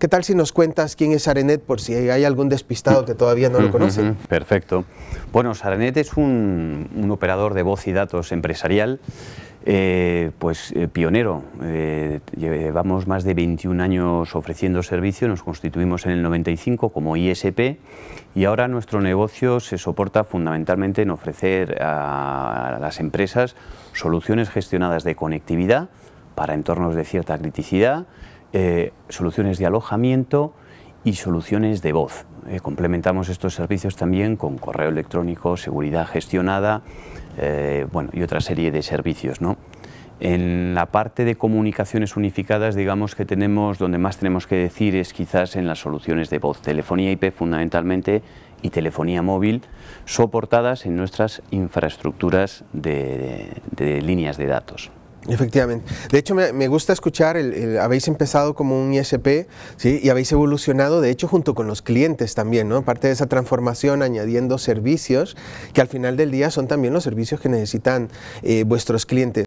¿Qué tal si nos cuentas quién es Arenet por si hay algún despistado que todavía no lo conoce? Perfecto. Bueno, Arenet es un, operador de voz y datos empresarial, eh, pues eh, pionero. Eh, llevamos más de 21 años ofreciendo servicio, nos constituimos en el 95 como ISP y ahora nuestro negocio se soporta fundamentalmente en ofrecer a las empresas soluciones gestionadas de conectividad para entornos de cierta criticidad, eh, soluciones de alojamiento y soluciones de voz. Eh, complementamos estos servicios también con correo electrónico, seguridad gestionada eh, y otra serie de servicios. En la parte de comunicaciones unificadas, digamos que tenemos, donde más tenemos que decir es quizás en las soluciones de voz, telefonía IP fundamentalmente y telefonía móvil, soportadas en nuestras infraestructuras de líneas de datos. Efectivamente. De hecho, me, gusta escuchar, el, habéis empezado como un ISP ¿sí? y habéis evolucionado, de hecho, junto con los clientes también, ¿no? Parte de esa transformación añadiendo servicios que al final del día son también los servicios que necesitan eh, vuestros clientes.